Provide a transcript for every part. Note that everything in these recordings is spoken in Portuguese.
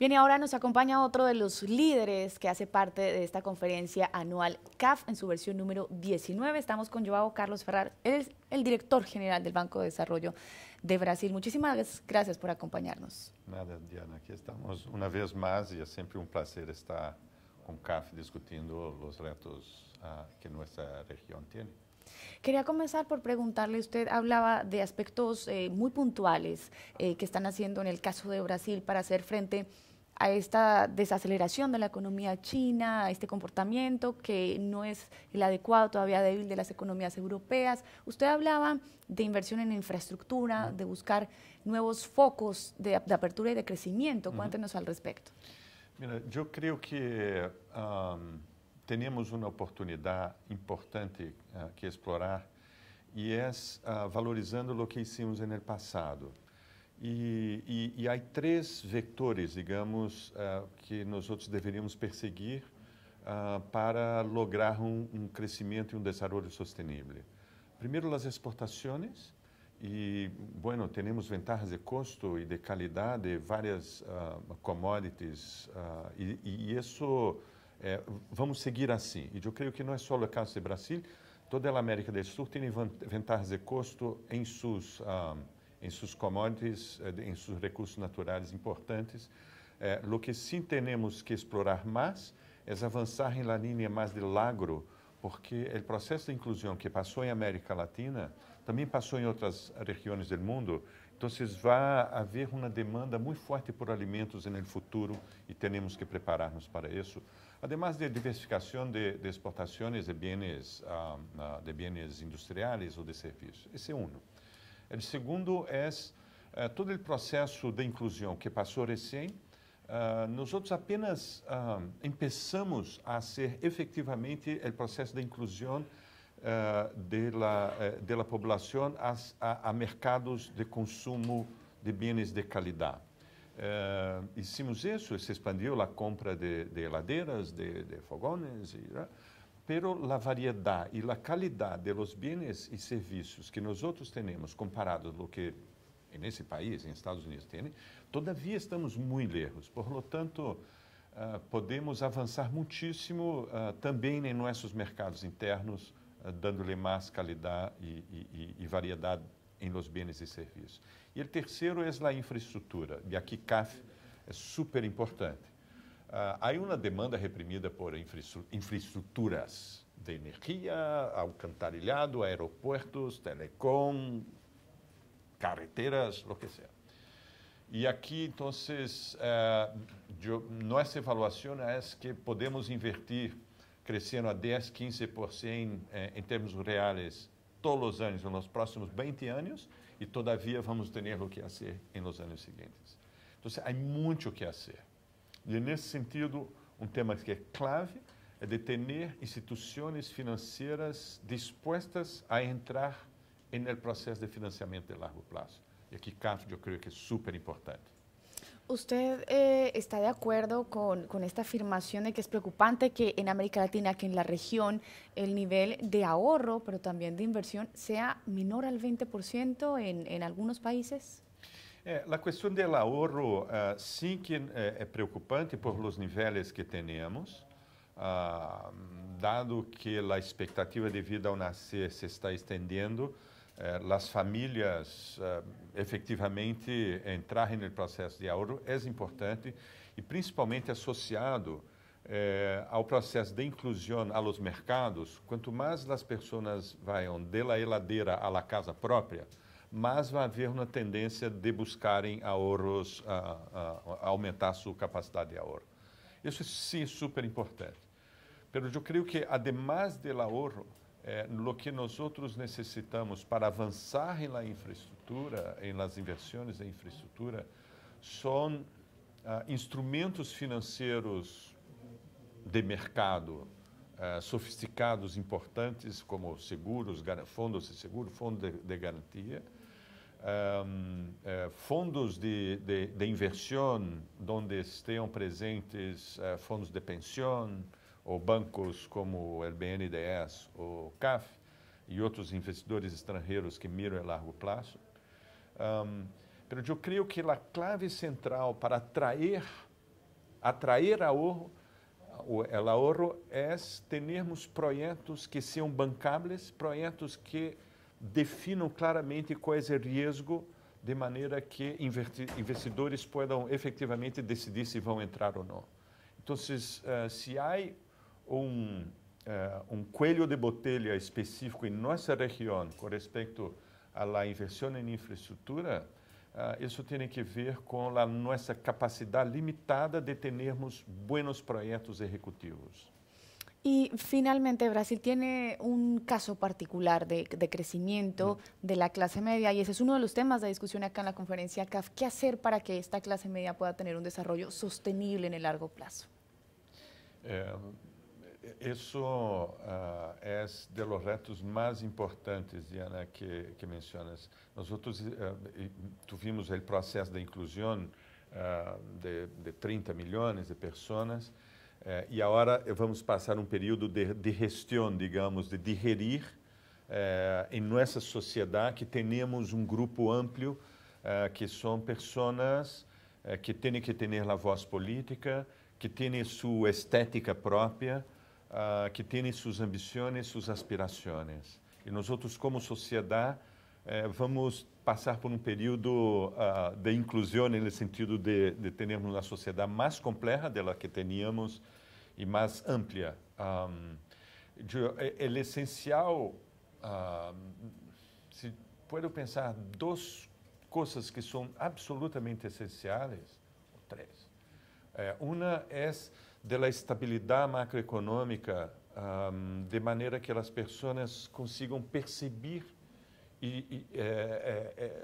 Bien, y ahora nos acompaña otro de los líderes que hace parte de esta conferencia anual CAF en su versión número 19. Estamos con Joao Carlos Ferrar, él es el director general del Banco de Desarrollo de Brasil. Muchísimas gracias por acompañarnos. Nada, Diana, aquí estamos una vez más y es siempre un placer estar con CAF discutiendo los retos ah, que nuestra región tiene. Quería comenzar por preguntarle, usted hablaba de aspectos eh, muy puntuales eh, que están haciendo en el caso de Brasil para hacer frente a a esta desaceleración de la economía china, a este comportamiento que no es el adecuado, todavía débil de las economías europeas. Usted hablaba de inversión en infraestructura, de buscar nuevos focos de, apertura y de crecimiento. Cuéntenos al respecto. Mira, yo creo que um, tenemos una oportunidad importante uh, que explorar y es uh, valorizando lo que hicimos en el pasado. E, e, e há três vetores, digamos, uh, que nós outros deveríamos perseguir uh, para lograr um, um, crescimento e um desenvolvimento sustentável. Primeiro, as exportações. E, bueno, temos vantagens de custo e de qualidade de várias uh, commodities ah, e, e, isso eh, vamos seguir assim. E eu creio que não é só o caso do Brasil, toda a América do Sul tem vantagens de custo em suas uh, em seus commodities, eh, em seus recursos naturais importantes. Eh, lo que sim temos que explorar mais é avançar em la linha mais de lagro, porque o processo de inclusão que passou em América Latina também passou em outras regiões do mundo. Então, vai haver uma demanda muito forte por alimentos no futuro e temos que prepararmos para isso. Además de diversificação de, de exportações de bienes, uh, de bienes industriais ou de serviços. Esse é um. O segundo é todo o processo de inclusão que passou recém. Uh, eh, nós apenas uh, eh, começamos a ser efetivamente o processo de inclusão uh, da uh, população a, a, a, mercados de consumo de bens de qualidade. Uh, hicimos isso, se expandiu a compra de, de, geladeiras, de, de fogones, e, pero la variedad y la calidad de los bienes y servicios que nosotros tenemos comparado a lo que en ese país, en Estados Unidos, tiene, todavía estamos muy lejos. Por lo tanto, uh, podemos avançar muitíssimo uh, também em nossos mercados internos, uh, dando-lhe mais qualidade e, variedade em los bienes e serviços. E o terceiro é a infraestrutura, e aqui CAF é super importante. Ah, uma demanda reprimida por infraestruturas de energia, alcantarilhado, aeroportos, telecom, carreteras, lo que seja. E aqui, então, uh, nossa avaliação é que podemos invertir, crescendo a 10, 15% eh, em termos reais todos os anos, nos próximos 20 anos, e todavia vamos ter o que fazer nos anos seguintes. Então, há muito o que fazer. en ese sentido, un um tema que es clave es de tener instituições financeiras dispostas a entrar en em el proceso de financiamiento de largo plazo. Y e aquí, CAF, yo creo que es super importante. ¿Usted eh, está de acuerdo con, con, esta afirmación de que es preocupante que en América Latina, que en la región, el nivel de ahorro, pero también de inversión, sea menor al 20% en, en algunos países? É, a questão del ahorro uh, que é preocupante por los niveles que tenemos, uh, dado que la expectativa de vida ao nascer se está estendendo, eh, las famílias uh, ah, efetivamente entrarem no processo de ahorro é importante e principalmente associado eh, ao processo de inclusão aos mercados. Quanto mais as pessoas vão de la heladeira à la casa própria, mas vai haver uma tendência de buscarem ahorros, a, a, a aumentar a sua capacidade de ahorro. Isso é, sim é super importante. Mas eu creio que, además do ahorro, é, lo que nós outros necessitamos para avançar em la infraestrutura, em las inversões em infraestrutura, são ah, instrumentos financeiros de mercado ah, sofisticados, importantes, como seguros, fundos de seguro, fundos de, de garantia, Uh, uh, fundos de, de, de inversão, onde estejam presentes uh, fundos de pensão, ou bancos como o BNDES ou CAF, e outros investidores estrangeiros que miram a largo prazo. Um, ehm, mas eu creio que a clave central para atrair, atrair ahorro, o ahorro é termos projetos que sejam bancáveis, projetos que definam claramente quais é o risco de maneira que investidores possam efetivamente decidir se vão entrar ou não. Então, uh, se há um, uh, um coelho de botelha específico em nossa região com respeito à inversão em infraestrutura, uh, isso tem que ver com a nossa capacidade limitada de termos bons projetos executivos. Y finalmente, Brasil tiene un caso particular de, crecimiento de la clase media y ese es uno de los temas de discusión acá en la conferencia CAF. ¿Qué hacer para que esta clase media pueda tener un desarrollo sostenible en el largo plazo? Eh, eso ah, es de los retos más importantes, Diana, que, mencionas. Nosotros eh, tuvimos el proceso de inclusión ah, de, de 30 millones de personas. É, e agora vamos passar um período de gestão, digamos, de digerir é, em nossa sociedade que temos um grupo amplo é, que são pessoas é, que têm que ter a voz política, que têm sua estética própria, é, que têm suas ambições, suas aspirações. E nós outros como sociedade é, vamos passar por um período uh, de inclusão, no sentido de, de termos uma sociedade mais complexa dela que teníamos e mais ampla. Um, é, é essencial, uh, se puedo pensar, duas coisas que são absolutamente essenciais, ou três. Uh, uma é da estabilidade macroeconômica, um, de maneira que as pessoas consigam perceber e, e é, é, é,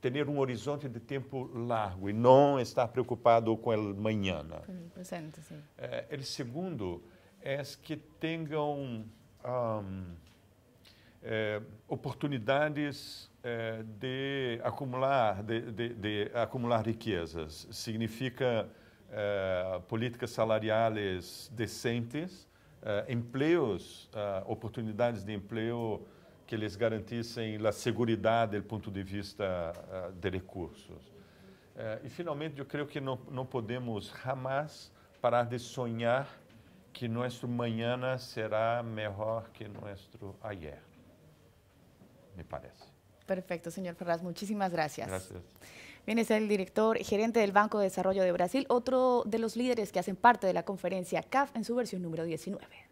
ter um horizonte de tempo largo e não estar preocupado com o amanhã. Presente, sim. É, o segundo é que tenham um, é, oportunidades é, de acumular de, de, de, acumular riquezas. Significa é, políticas salariais decentes, é, empregos, oportunidades de emprego que garanticen la seguridad segurança do punto de vista ah, de recursos. Y eh, e, finalmente, yo creo que no podemos jamás parar de soñar que nuestro mañana será mejor que nuestro ayer. Me parece. Perfecto, señor Ferraz. Muchísimas gracias. Gracias. Bien, es el director gerente del Banco de Desarrollo de Brasil, otro de los líderes que hacen parte de la conferencia CAF en su versión número 19.